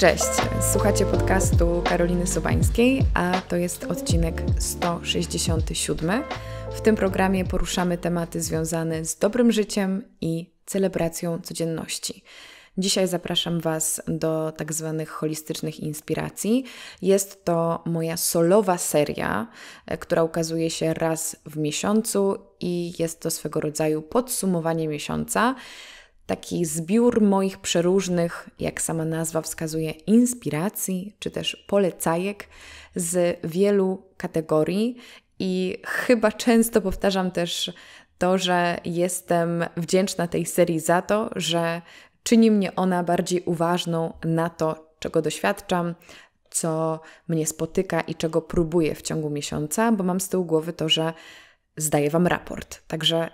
Cześć, słuchacie podcastu Karoliny Sobańskiej, a to jest odcinek 167. W tym programie poruszamy tematy związane z dobrym życiem i celebracją codzienności. Dzisiaj zapraszam Was do tak zwanych holistycznych inspiracji. Jest to moja solowa seria, która ukazuje się raz w miesiącu i jest to swego rodzaju podsumowanie miesiąca taki zbiór moich przeróżnych, jak sama nazwa wskazuje, inspiracji czy też polecajek z wielu kategorii. I chyba często powtarzam też to, że jestem wdzięczna tej serii za to, że czyni mnie ona bardziej uważną na to, czego doświadczam, co mnie spotyka i czego próbuję w ciągu miesiąca, bo mam z tyłu głowy to, że zdaję Wam raport. Także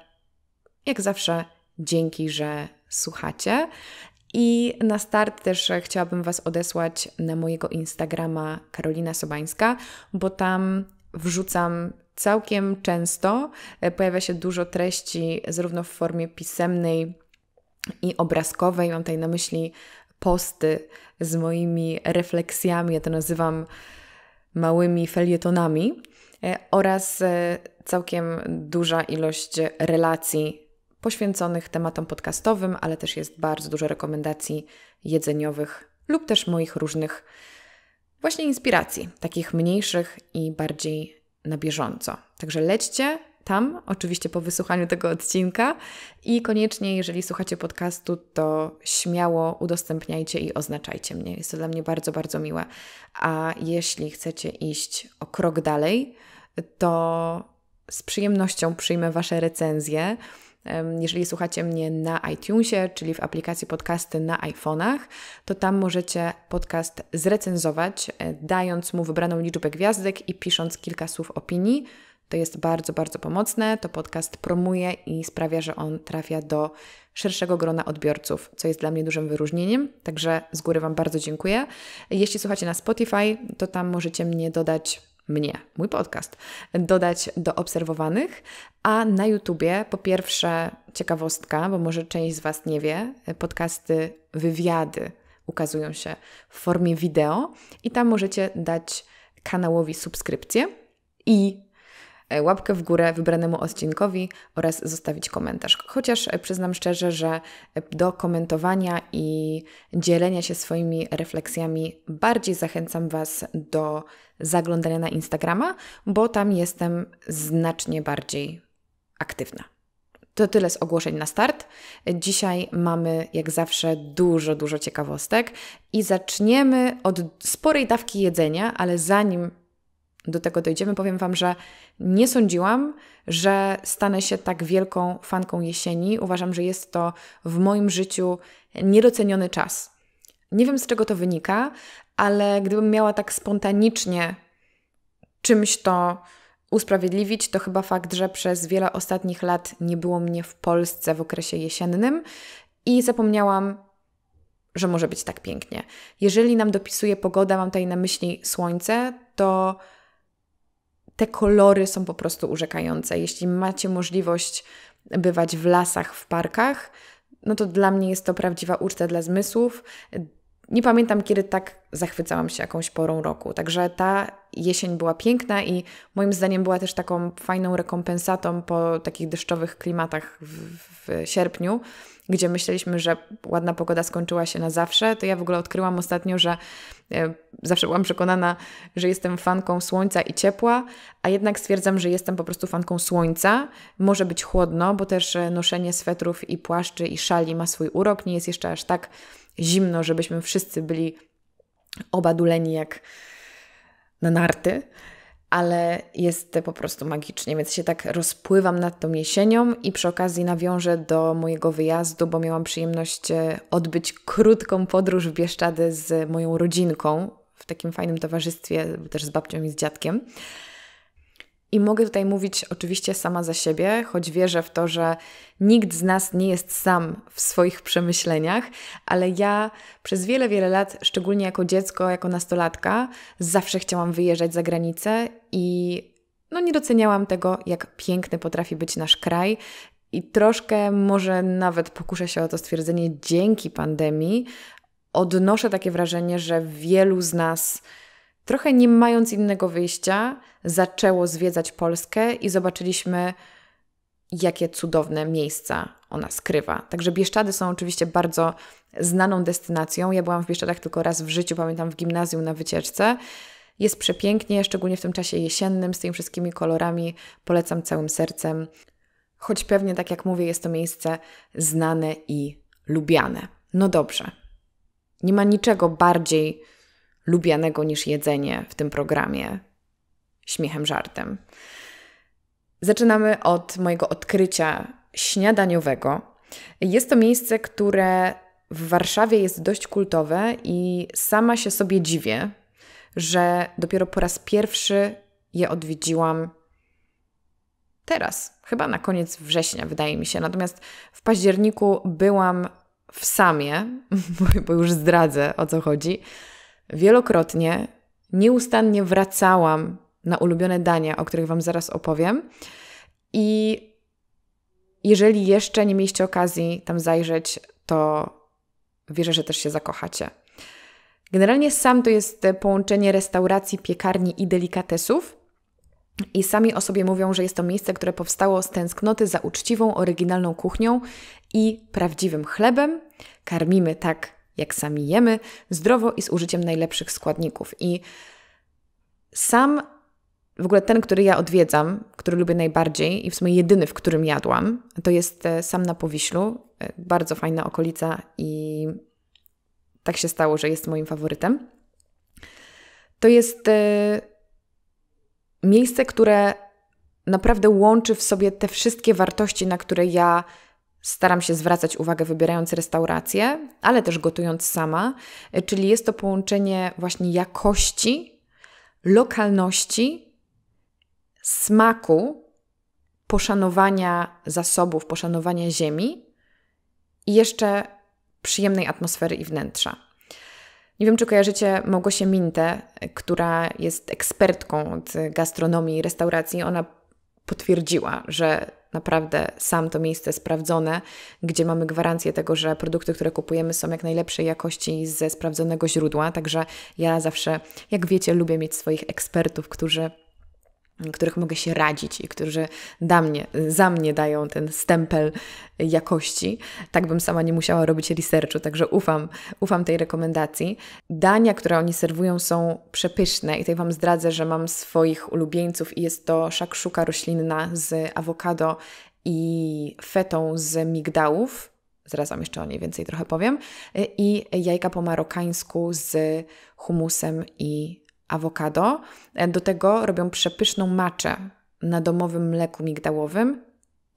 jak zawsze, dzięki, że słuchacie. I na start też chciałabym Was odesłać na mojego Instagrama Karolina Sobańska, bo tam wrzucam całkiem często. E, pojawia się dużo treści, zarówno w formie pisemnej i obrazkowej. Mam tutaj na myśli posty z moimi refleksjami, ja to nazywam małymi felietonami, e, oraz e, całkiem duża ilość relacji poświęconych tematom podcastowym, ale też jest bardzo dużo rekomendacji jedzeniowych lub też moich różnych właśnie inspiracji, takich mniejszych i bardziej na bieżąco. Także lećcie tam, oczywiście po wysłuchaniu tego odcinka i koniecznie, jeżeli słuchacie podcastu, to śmiało udostępniajcie i oznaczajcie mnie. Jest to dla mnie bardzo, bardzo miłe. A jeśli chcecie iść o krok dalej, to z przyjemnością przyjmę Wasze recenzje jeżeli słuchacie mnie na iTunesie, czyli w aplikacji podcasty na iPhone'ach, to tam możecie podcast zrecenzować, e, dając mu wybraną liczbę gwiazdek i pisząc kilka słów opinii. To jest bardzo, bardzo pomocne. To podcast promuje i sprawia, że on trafia do szerszego grona odbiorców, co jest dla mnie dużym wyróżnieniem. Także z góry Wam bardzo dziękuję. Jeśli słuchacie na Spotify, to tam możecie mnie dodać mnie, mój podcast, dodać do obserwowanych, a na YouTubie po pierwsze ciekawostka, bo może część z Was nie wie, podcasty, wywiady ukazują się w formie wideo i tam możecie dać kanałowi subskrypcję i E, łapkę w górę wybranemu odcinkowi oraz zostawić komentarz. Chociaż e, przyznam szczerze, że e, do komentowania i dzielenia się swoimi refleksjami bardziej zachęcam Was do zaglądania na Instagrama, bo tam jestem znacznie bardziej aktywna. To tyle z ogłoszeń na start. Dzisiaj mamy, jak zawsze, dużo, dużo ciekawostek i zaczniemy od sporej dawki jedzenia, ale zanim do tego dojdziemy, powiem Wam, że nie sądziłam, że stanę się tak wielką fanką jesieni. Uważam, że jest to w moim życiu niedoceniony czas. Nie wiem z czego to wynika, ale gdybym miała tak spontanicznie czymś to usprawiedliwić, to chyba fakt, że przez wiele ostatnich lat nie było mnie w Polsce w okresie jesiennym i zapomniałam, że może być tak pięknie. Jeżeli nam dopisuje pogoda, mam tutaj na myśli słońce, to te kolory są po prostu urzekające. Jeśli macie możliwość bywać w lasach, w parkach, no to dla mnie jest to prawdziwa uczta dla zmysłów. Nie pamiętam, kiedy tak zachwycałam się jakąś porą roku. Także ta jesień była piękna i moim zdaniem była też taką fajną rekompensatą po takich deszczowych klimatach w, w sierpniu, gdzie myśleliśmy, że ładna pogoda skończyła się na zawsze, to ja w ogóle odkryłam ostatnio, że e, zawsze byłam przekonana, że jestem fanką słońca i ciepła, a jednak stwierdzam, że jestem po prostu fanką słońca. Może być chłodno, bo też e, noszenie swetrów i płaszczy i szali ma swój urok. Nie jest jeszcze aż tak zimno, żebyśmy wszyscy byli obaduleni jak na narty ale jest po prostu magicznie, więc się tak rozpływam nad tą jesienią i przy okazji nawiążę do mojego wyjazdu, bo miałam przyjemność e, odbyć krótką podróż w Bieszczady z moją rodzinką w takim fajnym towarzystwie, też z babcią i z dziadkiem. I mogę tutaj mówić oczywiście sama za siebie, choć wierzę w to, że nikt z nas nie jest sam w swoich przemyśleniach, ale ja przez wiele, wiele lat, szczególnie jako dziecko, jako nastolatka, zawsze chciałam wyjeżdżać za granicę i no nie doceniałam tego, jak piękny potrafi być nasz kraj. I troszkę może nawet pokuszę się o to stwierdzenie dzięki pandemii. Odnoszę takie wrażenie, że wielu z nas trochę nie mając innego wyjścia, zaczęło zwiedzać Polskę i zobaczyliśmy, jakie cudowne miejsca ona skrywa. Także Bieszczady są oczywiście bardzo znaną destynacją. Ja byłam w Bieszczadach tylko raz w życiu, pamiętam w gimnazjum na wycieczce. Jest przepięknie, szczególnie w tym czasie jesiennym, z tymi wszystkimi kolorami. Polecam całym sercem. Choć pewnie, tak jak mówię, jest to miejsce znane i lubiane. No dobrze. Nie ma niczego bardziej lubianego niż jedzenie w tym programie. Śmiechem, żartem. Zaczynamy od mojego odkrycia śniadaniowego. Jest to miejsce, które w Warszawie jest dość kultowe i sama się sobie dziwię, że dopiero po raz pierwszy je odwiedziłam teraz, chyba na koniec września, wydaje mi się. Natomiast w październiku byłam w Samie, bo już zdradzę o co chodzi wielokrotnie, nieustannie wracałam na ulubione dania, o których Wam zaraz opowiem. I jeżeli jeszcze nie mieliście okazji tam zajrzeć, to wierzę, że też się zakochacie. Generalnie sam to jest połączenie restauracji, piekarni i delikatesów. I sami o sobie mówią, że jest to miejsce, które powstało z tęsknoty za uczciwą, oryginalną kuchnią i prawdziwym chlebem. Karmimy tak jak sami jemy, zdrowo i z użyciem najlepszych składników. I sam, w ogóle ten, który ja odwiedzam, który lubię najbardziej i w sumie jedyny, w którym jadłam, to jest e, sam na Powiślu. E, bardzo fajna okolica i tak się stało, że jest moim faworytem. To jest e, miejsce, które naprawdę łączy w sobie te wszystkie wartości, na które ja Staram się zwracać uwagę wybierając restaurację, ale też gotując sama, e, czyli jest to połączenie właśnie jakości, lokalności, smaku, poszanowania zasobów, poszanowania ziemi i jeszcze przyjemnej atmosfery i wnętrza. Nie wiem, czy kojarzycie Małgosię Mintę, która jest ekspertką od gastronomii i restauracji. Ona potwierdziła, że naprawdę sam to miejsce sprawdzone, gdzie mamy gwarancję tego, że produkty, które kupujemy są jak najlepszej jakości ze sprawdzonego źródła. Także ja zawsze, jak wiecie, lubię mieć swoich ekspertów, którzy których mogę się radzić i którzy da mnie, za mnie dają ten stempel jakości. Tak bym sama nie musiała robić researchu, także ufam, ufam tej rekomendacji. Dania, które oni serwują są przepyszne i tutaj Wam zdradzę, że mam swoich ulubieńców i jest to szakszuka roślinna z awokado i fetą z migdałów. Zaraz Wam jeszcze o niej więcej trochę powiem. I jajka po marokańsku z humusem i awokado. E, do tego robią przepyszną maczę na domowym mleku migdałowym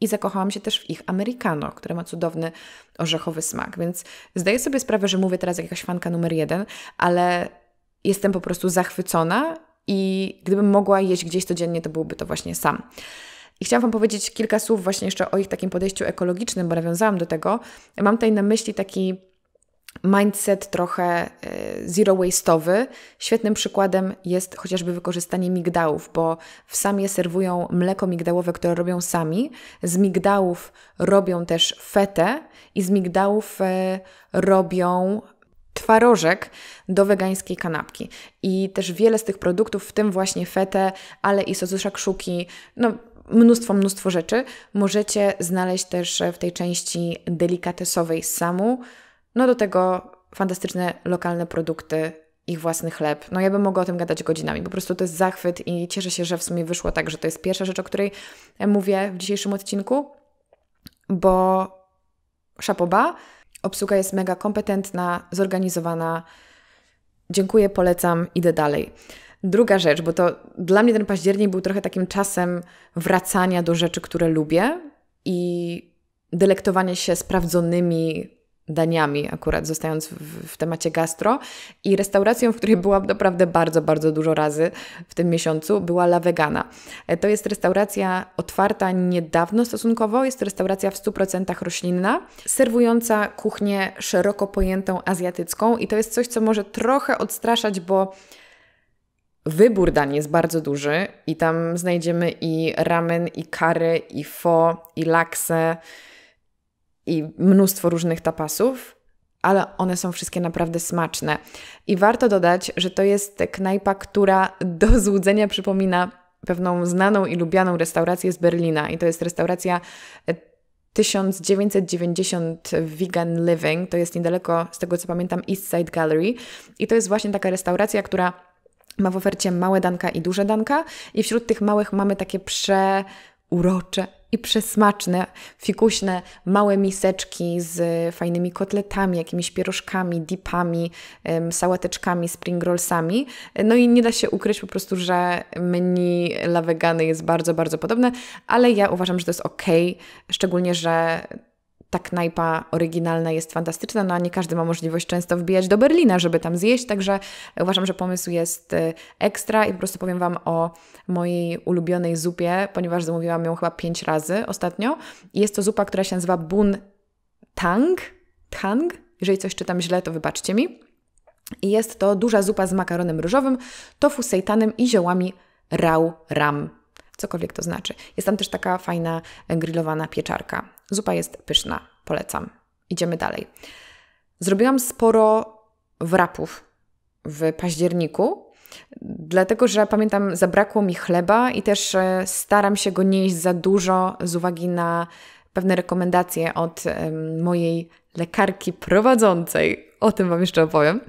i zakochałam się też w ich americano, które ma cudowny orzechowy smak. Więc zdaję sobie sprawę, że mówię teraz jakaś fanka numer jeden, ale jestem po prostu zachwycona i gdybym mogła jeść gdzieś codziennie, to byłoby to właśnie sam. I chciałam Wam powiedzieć kilka słów właśnie jeszcze o ich takim podejściu ekologicznym, bo nawiązałam do tego. Mam tutaj na myśli taki mindset trochę e, zero waste'owy. Świetnym przykładem jest chociażby wykorzystanie migdałów, bo w samie serwują mleko migdałowe, które robią sami. Z migdałów robią też fetę i z migdałów e, robią twarożek do wegańskiej kanapki. I też wiele z tych produktów, w tym właśnie fetę, ale i sosu szuki, no mnóstwo, mnóstwo rzeczy, możecie znaleźć też e, w tej części delikatesowej samu no do tego fantastyczne lokalne produkty, ich własny chleb. No ja bym mogła o tym gadać godzinami. Po prostu to jest zachwyt i cieszę się, że w sumie wyszło tak, że to jest pierwsza rzecz, o której mówię w dzisiejszym odcinku, bo szapoba, obsługa jest mega kompetentna, zorganizowana. Dziękuję, polecam, idę dalej. Druga rzecz, bo to dla mnie ten październik był trochę takim czasem wracania do rzeczy, które lubię i delektowanie się sprawdzonymi daniami, akurat zostając w, w, temacie gastro. I restauracją, w której byłam naprawdę bardzo, bardzo dużo razy w tym miesiącu, była La Vegana. E, to jest restauracja otwarta niedawno stosunkowo, jest to restauracja w 100% roślinna, serwująca kuchnię szeroko pojętą azjatycką. I to jest coś, co może trochę odstraszać, bo wybór dań jest bardzo duży i tam znajdziemy i ramen, i curry, i pho, i laksę, i mnóstwo różnych tapasów, ale one są wszystkie naprawdę smaczne. I warto dodać, że to jest knajpa, która do złudzenia przypomina pewną znaną i lubianą restaurację z Berlina. I to jest restauracja 1990 e, Vegan Living. To jest niedaleko, z tego co pamiętam, East Side Gallery. I to jest właśnie taka restauracja, która ma w ofercie małe danka i duże danka. I wśród tych małych mamy takie przeurocze i przesmaczne, fikuśne, małe miseczki z fajnymi kotletami, jakimiś pierożkami, dipami, sałateczkami, spring rollsami. No i nie da się ukryć po prostu, że menu lawegany jest bardzo, bardzo podobne, ale ja uważam, że to jest ok, szczególnie, że ta knajpa oryginalna jest fantastyczna, no a nie każdy ma możliwość często wbijać do Berlina, żeby tam zjeść, także uważam, że pomysł jest y, ekstra i po prostu powiem Wam o mojej ulubionej zupie, ponieważ zamówiłam ją chyba pięć razy ostatnio. Jest to zupa, która się nazywa Bun Tang, Tang, jeżeli coś czytam źle, to wybaczcie mi. I jest to duża zupa z makaronem ryżowym, tofu seitanem i ziołami rau ram cokolwiek to znaczy. Jest tam też taka fajna e, grillowana pieczarka. Zupa jest pyszna, polecam. Idziemy dalej. Zrobiłam sporo wrapów w październiku, dlatego że pamiętam, zabrakło mi chleba i też e, staram się go nie jeść za dużo z uwagi na pewne rekomendacje od mojej lekarki prowadzącej. O tym Wam jeszcze opowiem.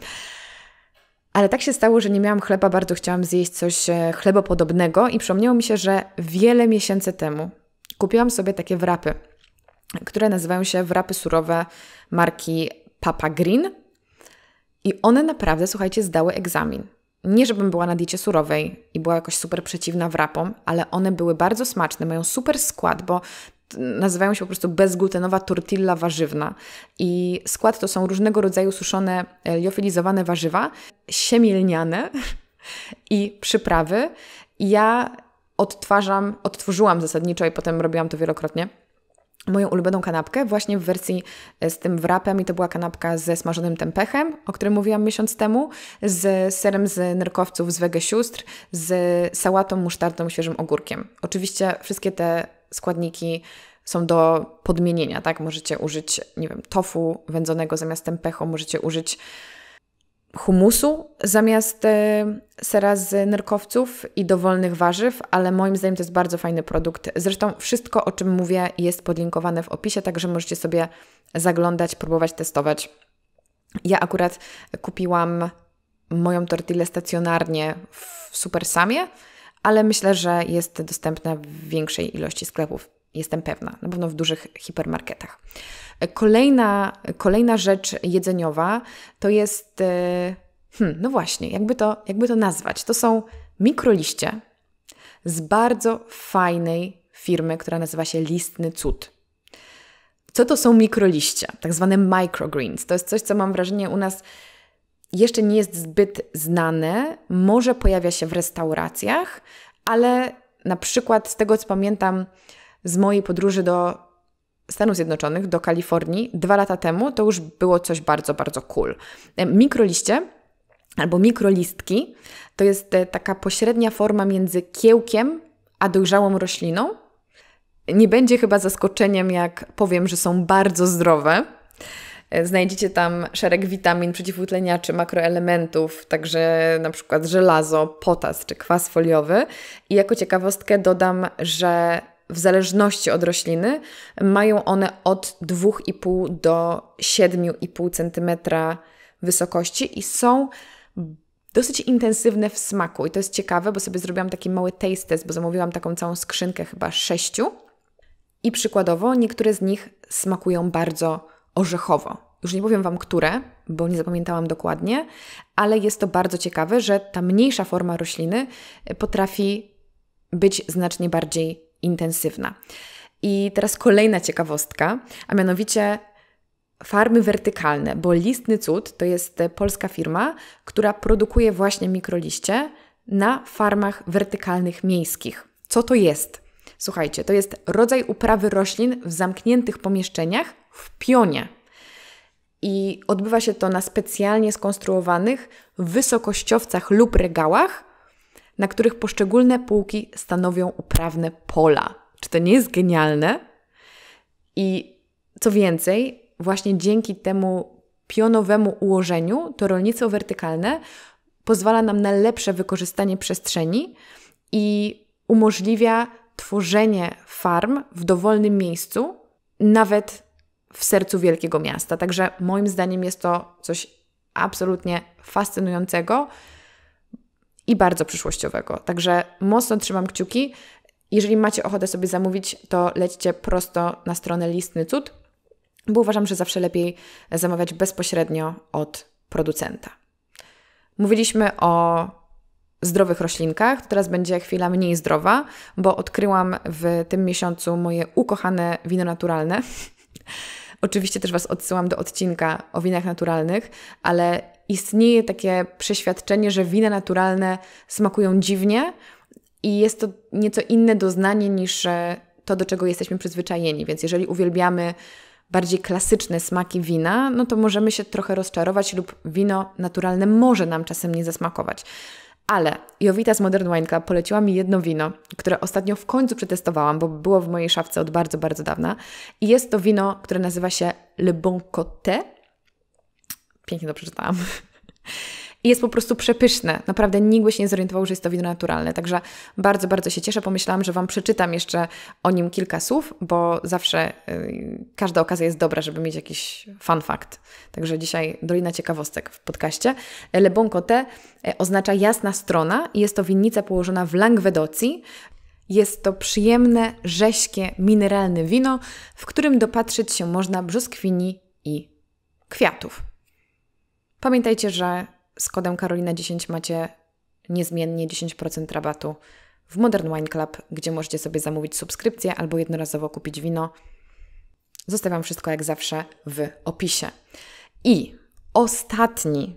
Ale tak się stało, że nie miałam chleba, bardzo chciałam zjeść coś e, chlebopodobnego i przypomniało mi się, że wiele miesięcy temu kupiłam sobie takie wrapy, które nazywają się wrapy surowe marki Papa Green. I one naprawdę, słuchajcie, zdały egzamin. Nie, żebym była na diecie surowej i była jakoś super przeciwna wrapom, ale one były bardzo smaczne, mają super skład, bo nazywają się po prostu bezglutenowa tortilla warzywna. I skład to są różnego rodzaju suszone, e, liofilizowane warzywa, siemielniane i przyprawy. Ja odtwarzam, odtworzyłam zasadniczo i potem robiłam to wielokrotnie moją ulubioną kanapkę, właśnie w wersji e, z tym wrapem i to była kanapka ze smażonym tempechem, o którym mówiłam miesiąc temu, z serem z nerkowców z Wege Sióstr, z sałatą, musztardą, świeżym ogórkiem. Oczywiście wszystkie te składniki są do podmienienia, tak? Możecie użyć, nie wiem, tofu wędzonego zamiast tempeho, możecie użyć humusu zamiast e, sera z nerkowców i dowolnych warzyw, ale moim zdaniem to jest bardzo fajny produkt. Zresztą wszystko, o czym mówię, jest podlinkowane w opisie, także możecie sobie zaglądać, próbować testować. Ja akurat kupiłam moją tortillę stacjonarnie w Supersamie, ale myślę, że jest dostępna w większej ilości sklepów. Jestem pewna, na pewno w dużych hipermarketach. Kolejna, kolejna rzecz jedzeniowa to jest, e, hmm, no właśnie, jakby to, jakby to nazwać? To są mikroliście z bardzo fajnej firmy, która nazywa się Listny Cud. Co to są mikroliście, tak zwane microgreens? To jest coś, co mam wrażenie u nas jeszcze nie jest zbyt znane, może pojawia się w restauracjach, ale na przykład z tego co pamiętam z mojej podróży do Stanów Zjednoczonych, do Kalifornii, dwa lata temu, to już było coś bardzo, bardzo cool. E, mikroliście albo mikrolistki to jest e, taka pośrednia forma między kiełkiem a dojrzałą rośliną. Nie będzie chyba zaskoczeniem, jak powiem, że są bardzo zdrowe. E, znajdziecie tam szereg witamin, przeciwutleniaczy, makroelementów, także na przykład żelazo, potas czy kwas foliowy. I jako ciekawostkę dodam, że w zależności od rośliny mają one od 2,5 do 7,5 cm wysokości i są dosyć intensywne w smaku. I to jest ciekawe, bo sobie zrobiłam taki mały taste test, bo zamówiłam taką całą skrzynkę chyba sześciu. I przykładowo niektóre z nich smakują bardzo orzechowo. Już nie powiem Wam, które, bo nie zapamiętałam dokładnie, ale jest to bardzo ciekawe, że ta mniejsza forma rośliny e, potrafi być znacznie bardziej intensywna. I teraz kolejna ciekawostka, a mianowicie farmy wertykalne, bo Listny Cud to jest e, polska firma, która produkuje właśnie mikroliście na farmach wertykalnych miejskich. Co to jest? Słuchajcie, to jest rodzaj uprawy roślin w zamkniętych pomieszczeniach w pionie. I odbywa się to na specjalnie skonstruowanych wysokościowcach lub regałach, na których poszczególne półki stanowią uprawne pola. Czy to nie jest genialne? I co więcej, właśnie dzięki temu pionowemu ułożeniu to rolnictwo wertykalne pozwala nam na lepsze wykorzystanie przestrzeni i umożliwia tworzenie farm w dowolnym miejscu, nawet w sercu wielkiego miasta. Także moim zdaniem jest to coś absolutnie fascynującego i bardzo przyszłościowego. Także mocno trzymam kciuki. Jeżeli macie ochotę sobie zamówić, to lećcie prosto na stronę Listny Cud, bo uważam, że zawsze lepiej zamawiać bezpośrednio od producenta. Mówiliśmy o zdrowych roślinkach. Teraz będzie chwila mniej zdrowa, bo odkryłam w tym miesiącu moje ukochane wino naturalne. Oczywiście też Was odsyłam do odcinka o winach naturalnych, ale istnieje takie przeświadczenie, że wina naturalne smakują dziwnie i jest to nieco inne doznanie niż e, to, do czego jesteśmy przyzwyczajeni. Więc jeżeli uwielbiamy bardziej klasyczne smaki wina, no to możemy się trochę rozczarować lub wino naturalne może nam czasem nie zasmakować. Ale Jowita z Modern Wine Club poleciła mi jedno wino, które ostatnio w końcu przetestowałam, bo było w mojej szafce od bardzo, bardzo dawna. I jest to wino, które nazywa się Le Bon Côté. Pięknie to przeczytałam i jest po prostu przepyszne. Naprawdę nigdy się nie zorientował, że jest to wino naturalne. Także bardzo, bardzo się cieszę. Pomyślałam, że Wam przeczytam jeszcze o nim kilka słów, bo zawsze y, każda okazja jest dobra, żeby mieć jakiś fun fact. Także dzisiaj Dolina Ciekawostek w podcaście. Le Bon y, oznacza jasna strona i jest to winnica położona w Langwedocji. Jest to przyjemne, rześkie, mineralne wino, w którym dopatrzyć się można brzoskwini i kwiatów. Pamiętajcie, że z kodem Karolina10 macie niezmiennie 10% rabatu w Modern Wine Club, gdzie możecie sobie zamówić subskrypcję albo jednorazowo kupić wino. Zostawiam wszystko jak zawsze w opisie. I ostatni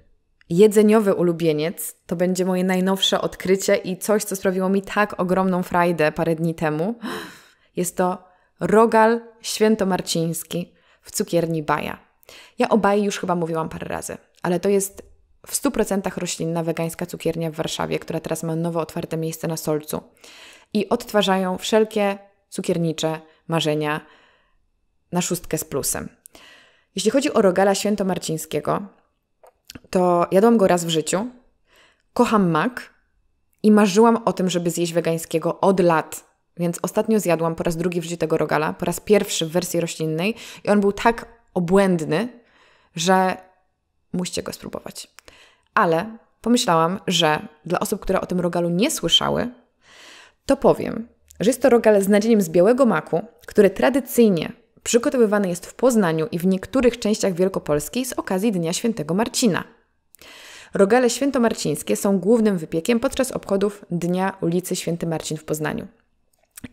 jedzeniowy ulubieniec to będzie moje najnowsze odkrycie i coś, co sprawiło mi tak ogromną frajdę parę dni temu. Jest to rogal świętomarciński w cukierni Baja. Ja o Baji już chyba mówiłam parę razy, ale to jest w 100% roślinna wegańska cukiernia w Warszawie, która teraz ma nowo otwarte miejsce na Solcu. I odtwarzają wszelkie cukiernicze marzenia na szóstkę z plusem. Jeśli chodzi o rogala świętomarcińskiego, to jadłam go raz w życiu, kocham mak i marzyłam o tym, żeby zjeść wegańskiego od lat. Więc ostatnio zjadłam po raz drugi w życiu tego rogala, po raz pierwszy w wersji roślinnej i on był tak obłędny, że musicie go spróbować. Ale pomyślałam, że dla osób, które o tym rogalu nie słyszały, to powiem, że jest to rogal z nadzieniem z białego maku, który tradycyjnie przygotowywany jest w Poznaniu i w niektórych częściach Wielkopolski z okazji Dnia Świętego Marcina. Rogale świętomarcińskie są głównym wypiekiem podczas obchodów Dnia ulicy Święty Marcin w Poznaniu.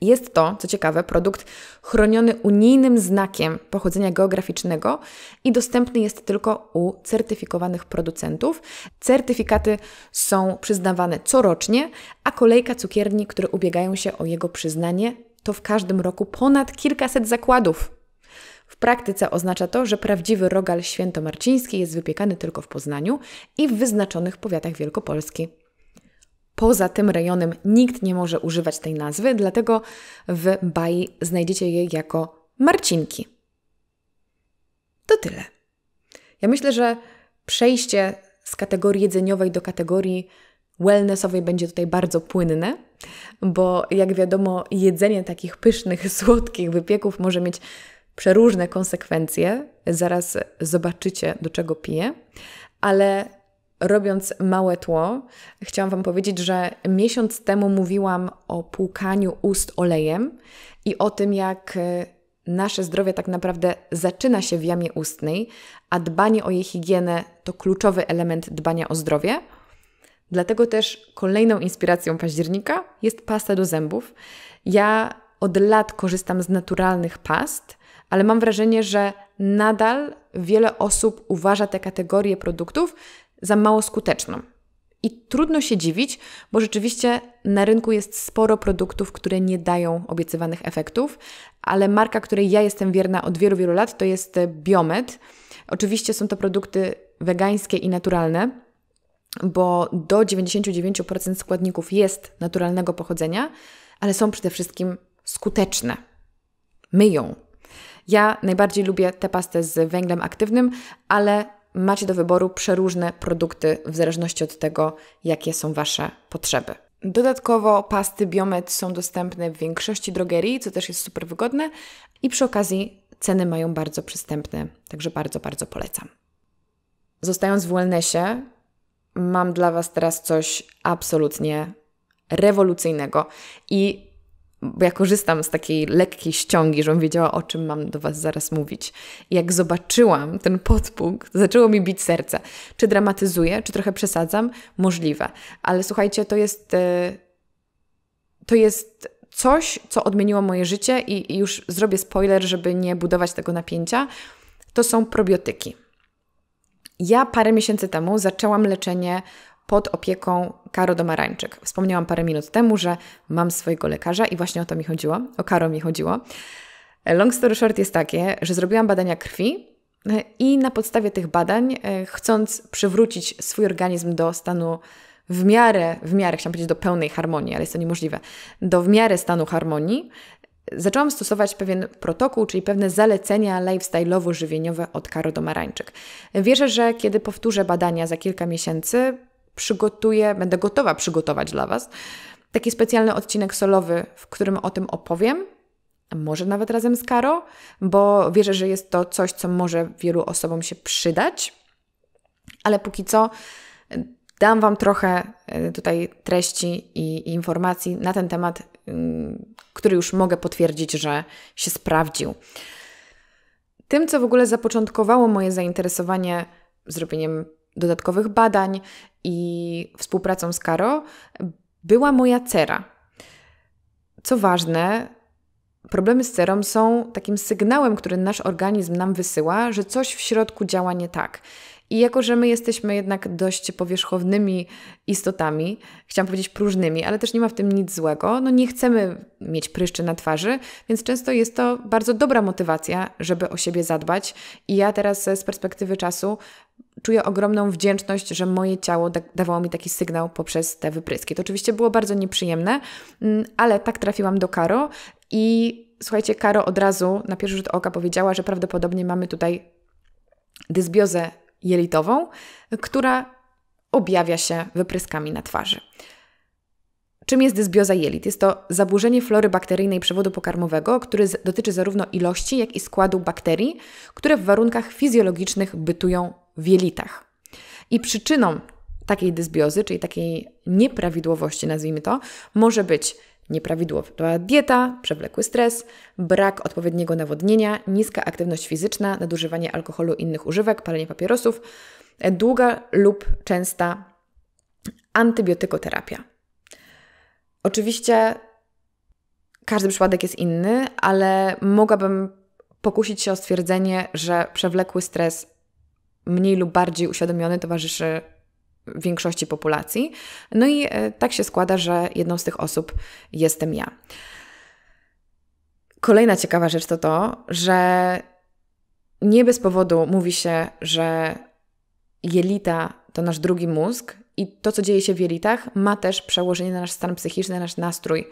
Jest to, co ciekawe, produkt chroniony unijnym znakiem pochodzenia geograficznego i dostępny jest tylko u certyfikowanych producentów. Certyfikaty są przyznawane corocznie, a kolejka cukierni, które ubiegają się o jego przyznanie, to w każdym roku ponad kilkaset zakładów. W praktyce oznacza to, że prawdziwy rogal świętomarciński jest wypiekany tylko w Poznaniu i w wyznaczonych powiatach Wielkopolski poza tym rejonem nikt nie może używać tej nazwy, dlatego w baji znajdziecie je jako Marcinki. To tyle. Ja myślę, że przejście z kategorii jedzeniowej do kategorii wellnessowej będzie tutaj bardzo płynne, bo jak wiadomo, jedzenie takich pysznych, słodkich wypieków może mieć przeróżne konsekwencje. Zaraz zobaczycie, do czego piję, ale Robiąc małe tło, chciałam Wam powiedzieć, że miesiąc temu mówiłam o płukaniu ust olejem i o tym, jak y, nasze zdrowie tak naprawdę zaczyna się w jamie ustnej, a dbanie o jej higienę to kluczowy element dbania o zdrowie. Dlatego też kolejną inspiracją października jest pasta do zębów. Ja od lat korzystam z naturalnych past, ale mam wrażenie, że nadal wiele osób uważa te kategorie produktów za mało skuteczną. I trudno się dziwić, bo rzeczywiście na rynku jest sporo produktów, które nie dają obiecywanych efektów, ale marka, której ja jestem wierna od wielu, wielu lat, to jest Biomed. Oczywiście są to produkty wegańskie i naturalne, bo do 99% składników jest naturalnego pochodzenia, ale są przede wszystkim skuteczne. Myją. Ja najbardziej lubię tę pastę z węglem aktywnym, ale macie do wyboru przeróżne produkty w zależności od tego, jakie są Wasze potrzeby. Dodatkowo pasty Biomed są dostępne w większości drogerii, co też jest super wygodne i przy okazji ceny mają bardzo przystępne, także bardzo, bardzo polecam. Zostając w wellnessie, mam dla Was teraz coś absolutnie rewolucyjnego i bo ja korzystam z takiej lekkiej ściągi, żebym wiedziała, o czym mam do Was zaraz mówić. jak zobaczyłam ten podpunkt, zaczęło mi bić serce. Czy dramatyzuję, czy trochę przesadzam? Możliwe. Ale słuchajcie, to jest. E, to jest coś, co odmieniło moje życie, i już zrobię spoiler, żeby nie budować tego napięcia. To są probiotyki. Ja parę miesięcy temu zaczęłam leczenie pod opieką Karo Domarańczyk. Wspomniałam parę minut temu, że mam swojego lekarza i właśnie o to mi chodziło, o Karo mi chodziło. E, long story short jest takie, że zrobiłam badania krwi e, i na podstawie tych badań, e, chcąc przywrócić swój organizm do stanu w miarę, w miarę, chciałam powiedzieć do pełnej harmonii, ale jest to niemożliwe, do w miarę stanu harmonii, zaczęłam stosować pewien protokół, czyli pewne zalecenia lifestyle'owo-żywieniowe od Karo Domarańczyk. Wierzę, że kiedy powtórzę badania za kilka miesięcy, przygotuję, będę gotowa przygotować dla Was taki specjalny odcinek solowy, w którym o tym opowiem. Może nawet razem z Karo, bo wierzę, że jest to coś, co może wielu osobom się przydać. Ale póki co dam Wam trochę e, tutaj treści i, informacji na ten temat, mm, który już mogę potwierdzić, że się sprawdził. Tym, co w ogóle zapoczątkowało moje zainteresowanie zrobieniem dodatkowych badań i współpracą z Karo była moja cera. Co ważne, problemy z cerą są takim sygnałem, który nasz organizm nam wysyła, że coś w środku działa nie tak. I jako, że my jesteśmy jednak dość powierzchownymi istotami, chciałam powiedzieć próżnymi, ale też nie ma w tym nic złego, no nie chcemy mieć pryszczy na twarzy, więc często jest to bardzo dobra motywacja, żeby o siebie zadbać. I ja teraz z perspektywy czasu czuję ogromną wdzięczność, że moje ciało da dawało mi taki sygnał poprzez te wypryski. To oczywiście było bardzo nieprzyjemne, mm, ale tak trafiłam do Karo i słuchajcie, Karo od razu na pierwszy rzut oka powiedziała, że prawdopodobnie mamy tutaj dysbiozę jelitową, która objawia się wypryskami na twarzy. Czym jest dysbioza jelit? Jest to zaburzenie flory bakteryjnej przewodu pokarmowego, które dotyczy zarówno ilości, jak i składu bakterii, które w warunkach fizjologicznych bytują w jelitach. I przyczyną takiej dysbiozy, czyli takiej nieprawidłowości, nazwijmy to, może być nieprawidłowa dieta, przewlekły stres, brak odpowiedniego nawodnienia, niska aktywność fizyczna, nadużywanie alkoholu i innych używek, palenie papierosów, e, długa lub częsta antybiotykoterapia. Oczywiście każdy przypadek jest inny, ale mogłabym pokusić się o stwierdzenie, że przewlekły stres mniej lub bardziej uświadomiony towarzyszy większości populacji. No i e, tak się składa, że jedną z tych osób jestem ja. Kolejna ciekawa rzecz to to, że nie bez powodu mówi się, że jelita to nasz drugi mózg i to, co dzieje się w jelitach, ma też przełożenie na nasz stan psychiczny, na nasz nastrój.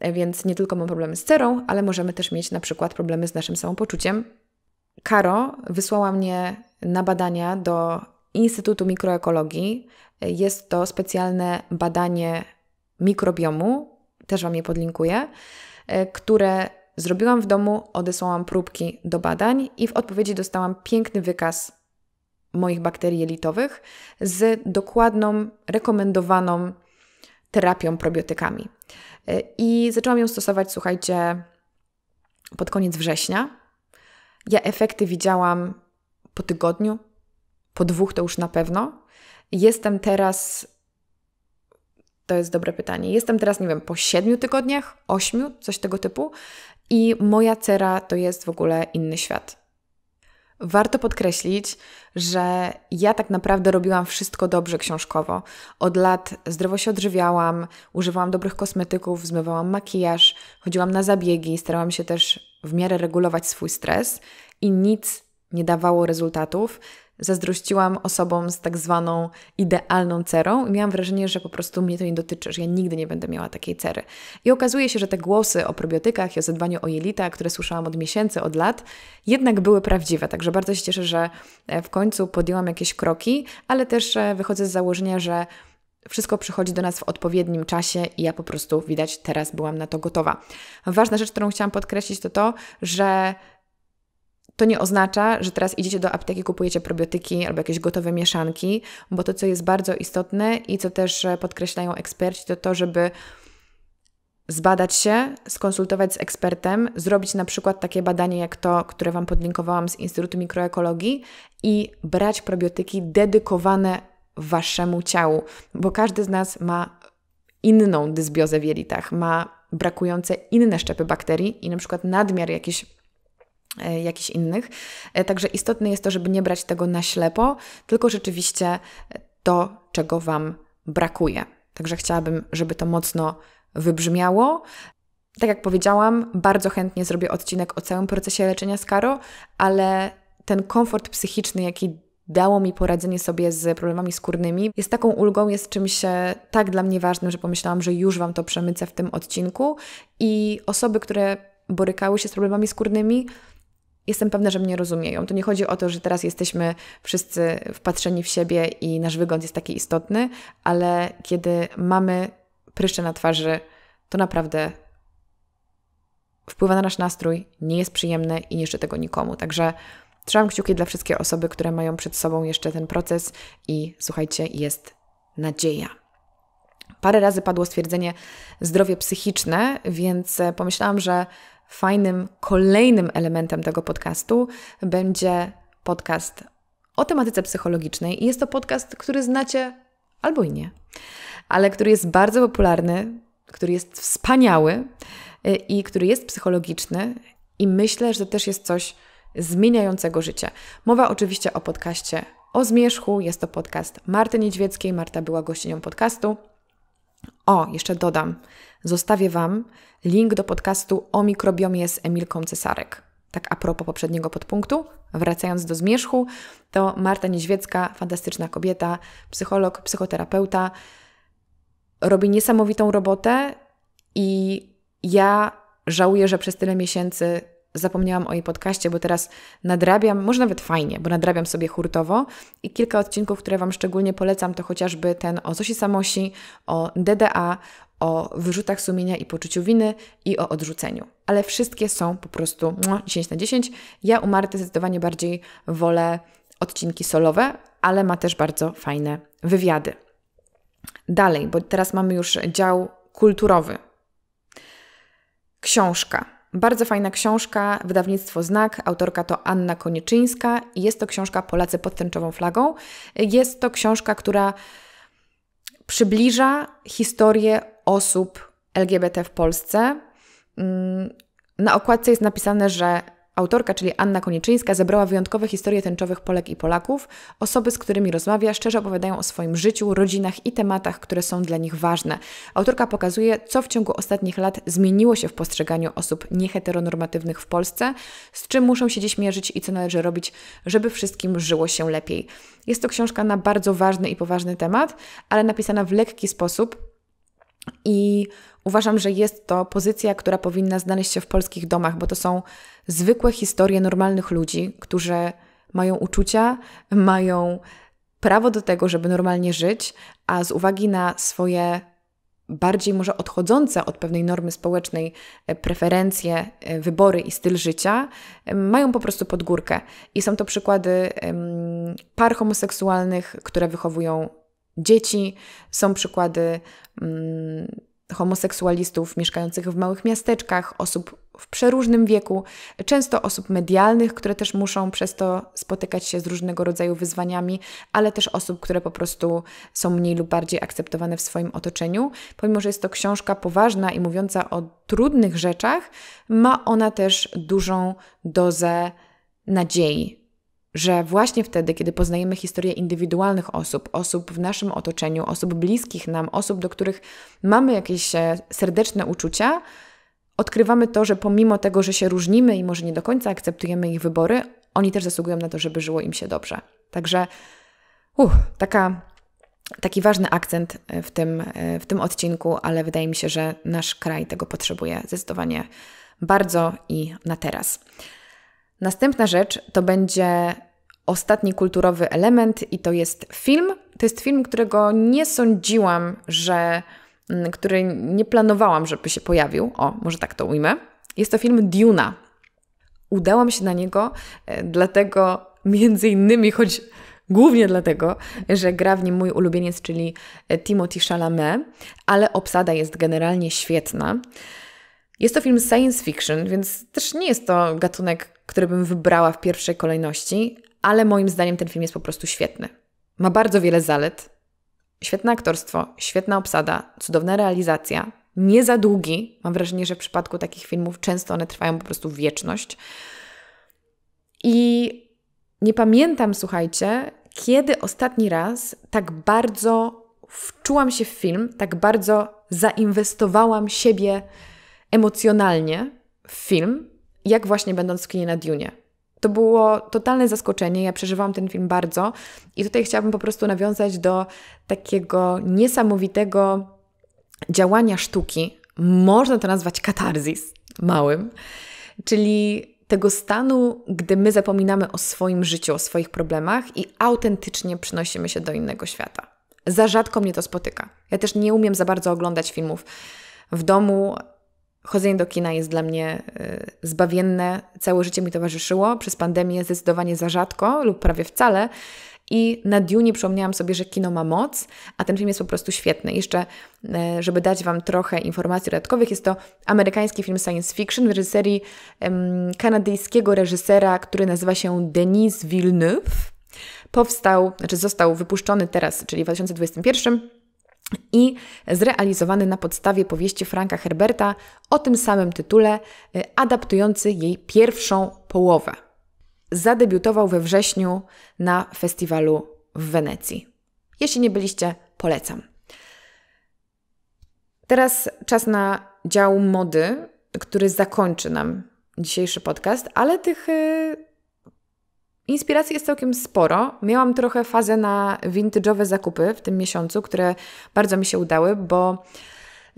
E, więc nie tylko mamy problemy z cerą, ale możemy też mieć na przykład problemy z naszym samopoczuciem. Karo wysłała mnie na badania do Instytutu Mikroekologii. E, jest to specjalne badanie mikrobiomu, też Wam je podlinkuję, e, które zrobiłam w domu, odesłałam próbki do badań i w odpowiedzi dostałam piękny wykaz moich bakterii jelitowych z dokładną, rekomendowaną terapią probiotykami. I zaczęłam ją stosować, słuchajcie, pod koniec września. Ja efekty widziałam po tygodniu, po dwóch to już na pewno. Jestem teraz, to jest dobre pytanie, jestem teraz, nie wiem, po siedmiu tygodniach, ośmiu, coś tego typu. I moja cera to jest w ogóle inny świat. Warto podkreślić, że ja tak naprawdę robiłam wszystko dobrze książkowo. Od lat zdrowo się odżywiałam, używałam dobrych kosmetyków, zmywałam makijaż, chodziłam na zabiegi, starałam się też w miarę regulować swój stres i nic nie dawało rezultatów, zazdrościłam osobom z tak zwaną idealną cerą i miałam wrażenie, że po prostu mnie to nie dotyczy, że ja nigdy nie będę miała takiej cery. I okazuje się, że te głosy o probiotykach i o zadbaniu o jelita, które słyszałam od miesięcy, od lat, jednak były prawdziwe. Także bardzo się cieszę, że e, w końcu podjęłam jakieś kroki, ale też e, wychodzę z założenia, że wszystko przychodzi do nas w odpowiednim czasie i ja po prostu widać teraz byłam na to gotowa. Ważna rzecz, którą chciałam podkreślić, to to, że to nie oznacza, że teraz idziecie do apteki, kupujecie probiotyki albo jakieś gotowe mieszanki, bo to, co jest bardzo istotne i co też e, podkreślają eksperci, to to, żeby zbadać się, skonsultować z ekspertem, zrobić na przykład takie badanie jak to, które Wam podlinkowałam z Instytutu Mikroekologii i brać probiotyki dedykowane Waszemu ciału, bo każdy z nas ma inną dysbiozę w jelitach, ma brakujące inne szczepy bakterii i na przykład nadmiar jakichś E, jakichś innych. E, także istotne jest to, żeby nie brać tego na ślepo, tylko rzeczywiście e, to, czego Wam brakuje. Także chciałabym, żeby to mocno wybrzmiało. Tak jak powiedziałam, bardzo chętnie zrobię odcinek o całym procesie leczenia z ale ten komfort psychiczny, jaki dało mi poradzenie sobie z problemami skórnymi, jest taką ulgą, jest czymś tak dla mnie ważnym, że pomyślałam, że już Wam to przemycę w tym odcinku i osoby, które borykały się z problemami skórnymi, jestem pewna, że mnie rozumieją. To nie chodzi o to, że teraz jesteśmy wszyscy wpatrzeni w siebie i nasz wygląd jest taki istotny, ale kiedy mamy pryszcze na twarzy, to naprawdę wpływa na nasz nastrój, nie jest przyjemne i nie życzę tego nikomu. Także trzymam kciuki dla wszystkie osoby, które mają przed sobą jeszcze ten proces i słuchajcie, jest nadzieja. Parę razy padło stwierdzenie zdrowie psychiczne, więc pomyślałam, że fajnym kolejnym elementem tego podcastu będzie podcast o tematyce psychologicznej. I jest to podcast, który znacie albo i nie, ale który jest bardzo popularny, który jest wspaniały y, i który jest psychologiczny. I myślę, że to też jest coś zmieniającego życie. Mowa oczywiście o podcaście o zmierzchu. Jest to podcast Marty Niedźwieckiej. Marta była gościnią podcastu. O, jeszcze dodam, Zostawię Wam link do podcastu o mikrobiomie z Emilką Cesarek. Tak a propos poprzedniego podpunktu, wracając do zmierzchu, to Marta Nieźwiecka, fantastyczna kobieta, psycholog, psychoterapeuta, robi niesamowitą robotę i ja żałuję, że przez tyle miesięcy zapomniałam o jej podcaście, bo teraz nadrabiam, może nawet fajnie, bo nadrabiam sobie hurtowo i kilka odcinków, które Wam szczególnie polecam, to chociażby ten o Zosi Samosi, o DDA, o wyrzutach sumienia i poczuciu winy i o odrzuceniu. Ale wszystkie są po prostu 10 na 10. Ja u Marty zdecydowanie bardziej wolę odcinki solowe, ale ma też bardzo fajne wywiady. Dalej, bo teraz mamy już dział kulturowy. Książka. Bardzo fajna książka, wydawnictwo Znak, autorka to Anna Konieczyńska. Jest to książka Polacy pod tęczową flagą. Jest to książka, która przybliża historię osób LGBT w Polsce. Mm, na okładce jest napisane, że Autorka, czyli Anna Konieczyńska, zebrała wyjątkowe historie tęczowych Polek i Polaków. Osoby, z którymi rozmawia, szczerze opowiadają o swoim życiu, rodzinach i tematach, które są dla nich ważne. Autorka pokazuje, co w ciągu ostatnich lat zmieniło się w postrzeganiu osób nieheteronormatywnych w Polsce, z czym muszą się dziś mierzyć i co należy robić, żeby wszystkim żyło się lepiej. Jest to książka na bardzo ważny i poważny temat, ale napisana w lekki sposób, i uważam, że jest to pozycja, która powinna znaleźć się w polskich domach, bo to są zwykłe historie normalnych ludzi, którzy mają uczucia, mają prawo do tego, żeby normalnie żyć, a z uwagi na swoje bardziej może odchodzące od pewnej normy społecznej e, preferencje, e, wybory i styl życia, e, mają po prostu podgórkę. I są to przykłady par homoseksualnych, które wychowują dzieci, są przykłady mm, homoseksualistów mieszkających w małych miasteczkach, osób w przeróżnym wieku, często osób medialnych, które też muszą przez to spotykać się z różnego rodzaju wyzwaniami, ale też osób, które po prostu są mniej lub bardziej akceptowane w swoim otoczeniu. Pomimo, że jest to książka poważna i mówiąca o trudnych rzeczach, ma ona też dużą dozę nadziei, że właśnie wtedy, kiedy poznajemy historię indywidualnych osób, osób w naszym otoczeniu, osób bliskich nam, osób, do których mamy jakieś e, serdeczne uczucia, odkrywamy to, że pomimo tego, że się różnimy i może nie do końca akceptujemy ich wybory, oni też zasługują na to, żeby żyło im się dobrze. Także taka taki ważny akcent e, w tym, e, w tym odcinku, ale wydaje mi się, że nasz kraj tego potrzebuje zdecydowanie bardzo i na teraz. Następna rzecz to będzie ostatni kulturowy element i to jest film. To jest film, którego nie sądziłam, że mm, który nie planowałam, żeby się pojawił. O, może tak to ujmę. Jest to film Duna. Udałam się na niego, e, dlatego między innymi, choć głównie dlatego, że gra w nim mój ulubieniec, czyli e, Timothy Chalamet, ale obsada jest generalnie świetna. Jest to film science fiction, więc też nie jest to gatunek, który bym wybrała w pierwszej kolejności, ale moim zdaniem ten film jest po prostu świetny. Ma bardzo wiele zalet. Świetne aktorstwo, świetna obsada, cudowna realizacja, nie za długi. Mam wrażenie, że w przypadku takich filmów często one trwają po prostu wieczność. I nie pamiętam, słuchajcie, kiedy ostatni raz tak bardzo wczułam się w film, tak bardzo zainwestowałam siebie emocjonalnie w film, jak właśnie będąc w kinie na Dune. To było totalne zaskoczenie, ja przeżywałam ten film bardzo i tutaj chciałabym po prostu nawiązać do takiego niesamowitego działania sztuki. Można to nazwać katarzis małym, czyli tego stanu, gdy my zapominamy o swoim życiu, o swoich problemach i autentycznie przenosimy się do innego świata. Za rzadko mnie to spotyka. Ja też nie umiem za bardzo oglądać filmów w domu, Chodzenie do kina jest dla mnie y, zbawienne, całe życie mi towarzyszyło, przez pandemię zdecydowanie za rzadko lub prawie wcale. I na Dune przypomniałam sobie, że kino ma moc, a ten film jest po prostu świetny. Jeszcze, y, żeby dać Wam trochę informacji dodatkowych, jest to amerykański film science fiction w reżyserii um, kanadyjskiego reżysera, który nazywa się Denis Villeneuve. Powstał, znaczy został wypuszczony teraz, czyli w 2021 i zrealizowany na podstawie powieści Franka Herberta o tym samym tytule, y, adaptujący jej pierwszą połowę. Zadebiutował we wrześniu na festiwalu w Wenecji. Jeśli nie byliście, polecam. Teraz czas na dział mody, który zakończy nam dzisiejszy podcast, ale tych y, Inspiracji jest całkiem sporo. Miałam trochę fazę na vintage'owe zakupy w tym miesiącu, które bardzo mi się udały, bo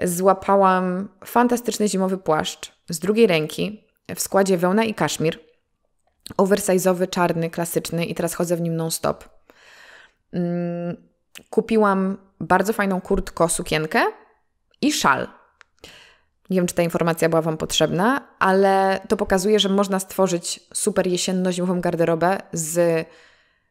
złapałam fantastyczny zimowy płaszcz z drugiej ręki w składzie wełna i kaszmir. Oversize'owy, czarny, klasyczny i teraz chodzę w nim non-stop. Mm, kupiłam bardzo fajną kurtko, sukienkę i szal nie wiem, czy ta informacja była Wam potrzebna, ale to pokazuje, że można stworzyć super jesienno-zimową garderobę z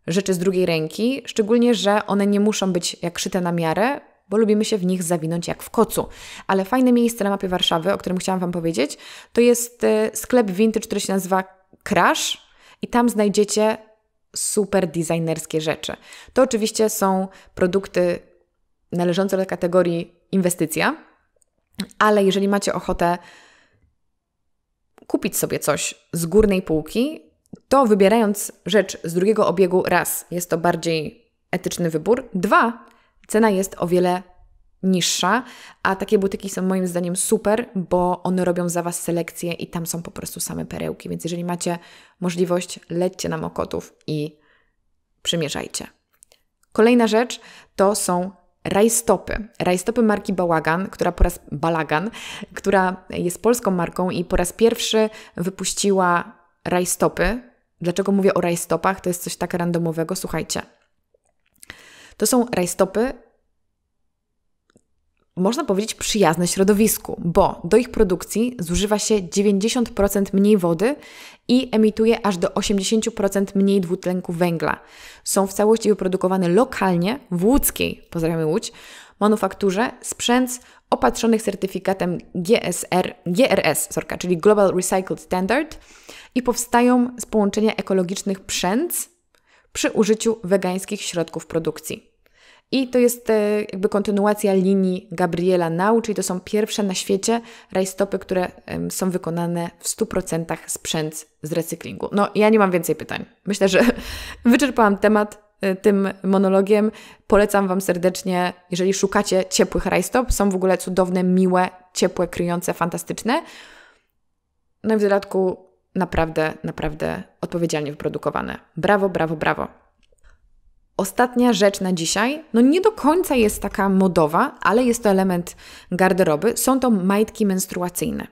rzeczy z drugiej ręki, szczególnie, że one nie muszą być jak szyte na miarę, bo lubimy się w nich zawinąć jak w kocu. Ale fajne miejsce na mapie Warszawy, o którym chciałam Wam powiedzieć, to jest y, sklep vintage, który się nazywa Crash i tam znajdziecie super designerskie rzeczy. To oczywiście są produkty należące do kategorii inwestycja, ale jeżeli macie ochotę kupić sobie coś z górnej półki, to wybierając rzecz z drugiego obiegu, raz, jest to bardziej etyczny wybór, dwa, cena jest o wiele niższa, a takie butyki są moim zdaniem super, bo one robią za Was selekcję i tam są po prostu same perełki, więc jeżeli macie możliwość, lećcie na Mokotów i przymierzajcie. Kolejna rzecz to są Rajstopy. Rajstopy marki Bałagan, która po raz Balagan, która jest polską marką i po raz pierwszy wypuściła rajstopy. Dlaczego mówię o rajstopach? To jest coś tak randomowego, słuchajcie. To są rajstopy można powiedzieć, przyjazne środowisku, bo do ich produkcji zużywa się 90% mniej wody i emituje aż do 80% mniej dwutlenku węgla. Są w całości wyprodukowane lokalnie w łódzkiej, pozdrawiamy Łódź, manufakturze sprzęt opatrzonych certyfikatem GSR, GRS, sorka, czyli Global Recycled Standard i powstają z połączenia ekologicznych przędz przy użyciu wegańskich środków produkcji. I to jest e, jakby kontynuacja linii Gabriela Nau, czyli to są pierwsze na świecie rajstopy, które są wykonane w 100% sprzęt z recyklingu. No, ja nie mam więcej pytań. Myślę, że wyczerpałam temat e, tym monologiem. Polecam Wam serdecznie, jeżeli szukacie ciepłych rajstop. Są w ogóle cudowne, miłe, ciepłe, kryjące, fantastyczne. No i w dodatku naprawdę, naprawdę odpowiedzialnie wyprodukowane. Brawo, brawo, brawo. Ostatnia rzecz na dzisiaj, no nie do końca jest taka modowa, ale jest to element garderoby. Są to majtki menstruacyjne.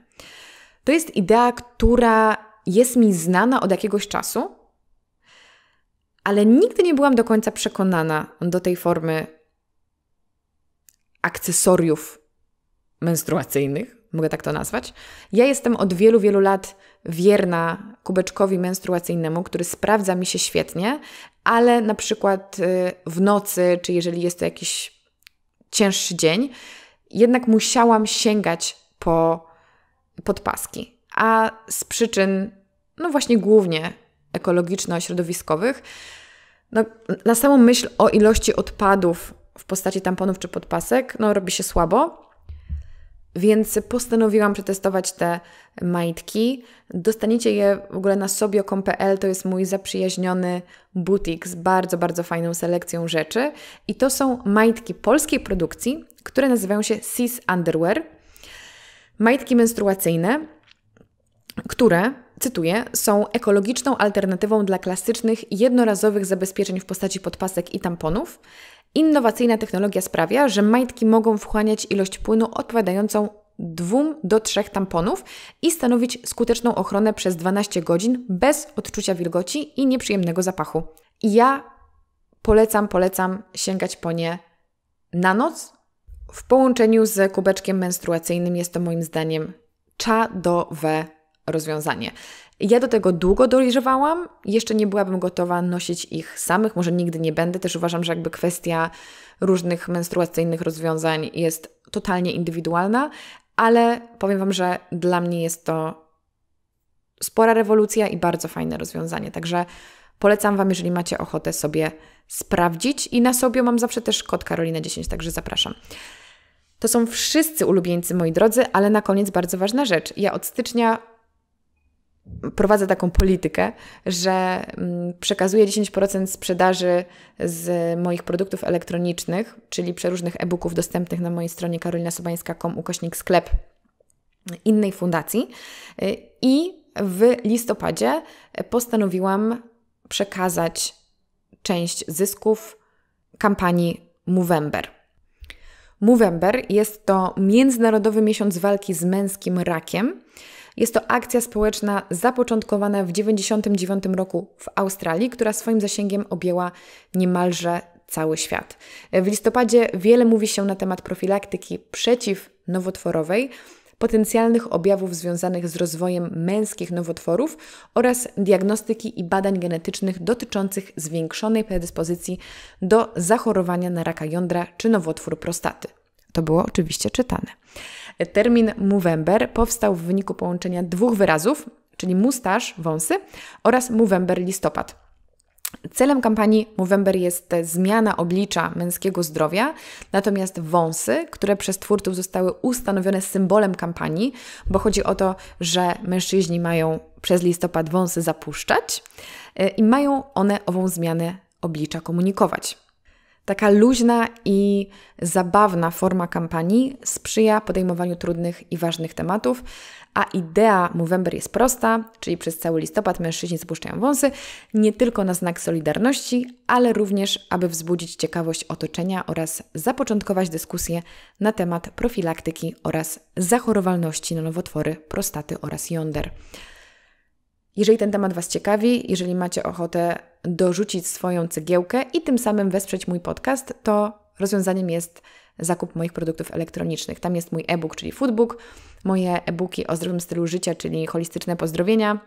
To jest idea, która jest mi znana od jakiegoś czasu, ale nigdy nie byłam do końca przekonana do tej formy akcesoriów menstruacyjnych mogę tak to nazwać. Ja jestem od wielu, wielu lat wierna kubeczkowi menstruacyjnemu, który sprawdza mi się świetnie, ale na przykład y, w nocy, czy jeżeli jest to jakiś cięższy dzień, jednak musiałam sięgać po podpaski. A z przyczyn, no właśnie głównie ekologiczno-środowiskowych, no, na samą myśl o ilości odpadów w postaci tamponów czy podpasek, no robi się słabo. Więc postanowiłam przetestować te majtki. Dostaniecie je w ogóle na sobiocom.pl, to jest mój zaprzyjaźniony butik z bardzo, bardzo fajną selekcją rzeczy. I to są majtki polskiej produkcji, które nazywają się Sis Underwear. Majtki menstruacyjne, które, cytuję, są ekologiczną alternatywą dla klasycznych, jednorazowych zabezpieczeń w postaci podpasek i tamponów. Innowacyjna technologia sprawia, że majtki mogą wchłaniać ilość płynu odpowiadającą dwóm do trzech tamponów i stanowić skuteczną ochronę przez 12 godzin bez odczucia wilgoci i nieprzyjemnego zapachu. Ja polecam, polecam sięgać po nie na noc. W połączeniu z kubeczkiem menstruacyjnym jest to moim zdaniem czadowe rozwiązanie. Ja do tego długo dojrzewałam, jeszcze nie byłabym gotowa nosić ich samych, może nigdy nie będę. Też uważam, że jakby kwestia różnych menstruacyjnych rozwiązań jest totalnie indywidualna, ale powiem Wam, że dla mnie jest to spora rewolucja i bardzo fajne rozwiązanie. Także polecam Wam, jeżeli macie ochotę sobie sprawdzić. I na sobie mam zawsze też kod Karolina 10, także zapraszam. To są wszyscy ulubieńcy, moi drodzy, ale na koniec bardzo ważna rzecz. Ja od stycznia prowadzę taką politykę, że mm, przekazuję 10% sprzedaży z moich produktów elektronicznych, czyli przeróżnych e-booków dostępnych na mojej stronie karolinasobańska.com ukośnik sklep innej fundacji y, i w listopadzie postanowiłam przekazać część zysków kampanii Movember. Movember jest to międzynarodowy miesiąc walki z męskim rakiem jest to akcja społeczna zapoczątkowana w 1999 roku w Australii, która swoim zasięgiem objęła niemalże cały świat. W listopadzie wiele mówi się na temat profilaktyki przeciwnowotworowej, potencjalnych objawów związanych z rozwojem męskich nowotworów oraz diagnostyki i badań genetycznych dotyczących zwiększonej predyspozycji do zachorowania na raka jądra czy nowotwór prostaty. To było oczywiście czytane. Termin Movember powstał w wyniku połączenia dwóch wyrazów, czyli mustaż, wąsy oraz Movember, listopad. Celem kampanii Movember jest zmiana oblicza męskiego zdrowia, natomiast wąsy, które przez twórców zostały ustanowione symbolem kampanii, bo chodzi o to, że mężczyźni mają przez listopad wąsy zapuszczać y, i mają one ową zmianę oblicza komunikować. Taka luźna i zabawna forma kampanii sprzyja podejmowaniu trudnych i ważnych tematów, a idea Movember jest prosta, czyli przez cały listopad mężczyźni spuszczają wąsy, nie tylko na znak solidarności, ale również, aby wzbudzić ciekawość otoczenia oraz zapoczątkować dyskusję na temat profilaktyki oraz zachorowalności na nowotwory prostaty oraz jąder. Jeżeli ten temat Was ciekawi, jeżeli macie ochotę dorzucić swoją cegiełkę i tym samym wesprzeć mój podcast, to rozwiązaniem jest zakup moich produktów elektronicznych. Tam jest mój e-book, czyli foodbook, moje e-booki o zdrowym stylu życia, czyli holistyczne pozdrowienia,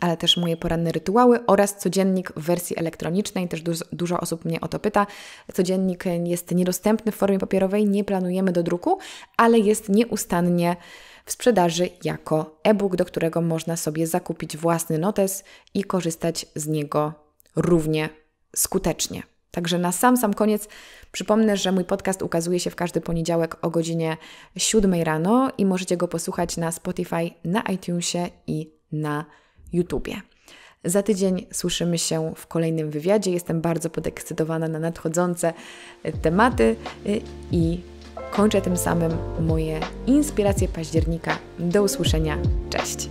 ale też moje poranne rytuały oraz codziennik w wersji elektronicznej. Też dużo, dużo osób mnie o to pyta. Codziennik jest niedostępny w formie papierowej, nie planujemy do druku, ale jest nieustannie w sprzedaży jako e-book, do którego można sobie zakupić własny notes i korzystać z niego równie skutecznie. Także na sam sam koniec przypomnę, że mój podcast ukazuje się w każdy poniedziałek o godzinie 7 rano i możecie go posłuchać na Spotify, na iTunesie i na YouTubie. Za tydzień słyszymy się w kolejnym wywiadzie. Jestem bardzo podekscytowana na nadchodzące tematy y, i Kończę tym samym moje inspiracje października. Do usłyszenia. Cześć!